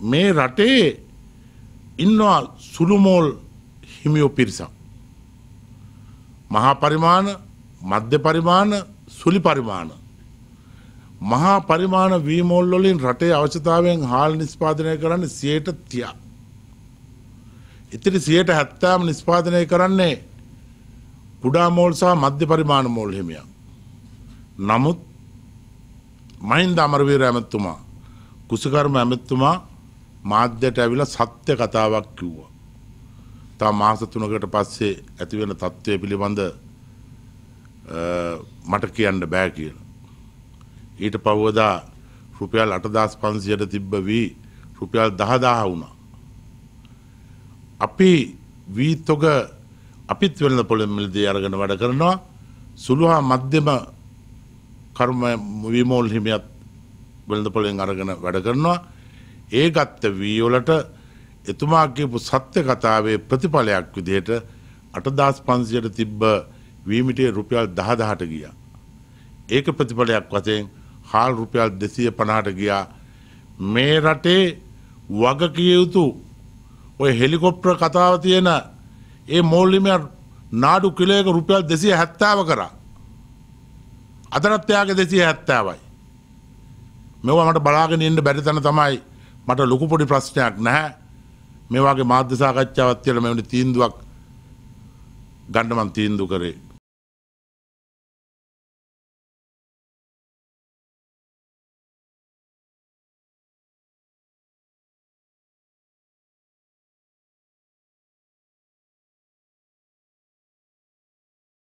මේ රටේ ඉන්නවා සුළුමෝල් හිමියෝ පිරිසක්. මහා පරිමාණ මධ්‍ය පරිමාණ සුලි පරිමාණ. මහා පරිමාණ වීමෝල්ලොලින් රටේ අවශ්‍යතාවෙන් හාල් නිස්පාදනය කරන්න සියයට තියා. ඉතිරි සියයට හැත්තාම නිස්පාදනය කරන්නේ කුඩා මෝල් සහ මධ්‍ය පරිමාණ මෝල් හිමියන්. නමුත් මහින්ද අමරවීර ඇමැත්තුමා කුසකර්ම ඇමැත්තුමා මාධ්‍යයට ඇවිලා සත්‍ය කතාවක් කිව්වා. තා මාස තුනකට පස්සේ ඇති වෙන තත්ත්වය පිළිබඳ මට කියන්න බෑ කියලා. ඊට පවදා රුපියල් 8500ට තිබ්බ වී රුපියල් 10000 වුණා. අපි වීතොග අපිත් වෙළඳ පොළොන්නේදී අරගෙන වැඩ කරනවා. සුළුහා මධ්‍යම කර්ම විමෝල් හිමියත් වෙළඳ පොළෙන් අරගෙන වැඩ කරනවා. ඒ ගත්ත වීවලට එතුමා කියපු සත්‍ය කතාවේ ප්‍රතිඵලයක් විදිහට අටදස් පන්සියට තිබ්බ වීමිටේ රුපියල් දහදහට ගියා. ඒක ප්‍රතිඵලයක් වසයෙන් හාල් රුපියල් දෙසිය පනාට ගියා මේ රටේ වග කියයුතු ඔය හෙලිකොප්්‍ර කතාව තියෙන ඒ මෝල්ලිම නාඩු කිලයක රුපියල් දෙසිය හැත්තාව කර අදරත්යාගේ දෙසිය හැත්තාවයි මෙව මට බලාගෙන ඉන්න බැරිතන තමයි මට ලොකු පොඩි ප්‍රශ්නයක් නැහැ මේ වගේ මාධ්‍ය සාකච්ඡාවත් කියලා මම තීන්දුවක් ගන්න මම තීන්දුව කරේ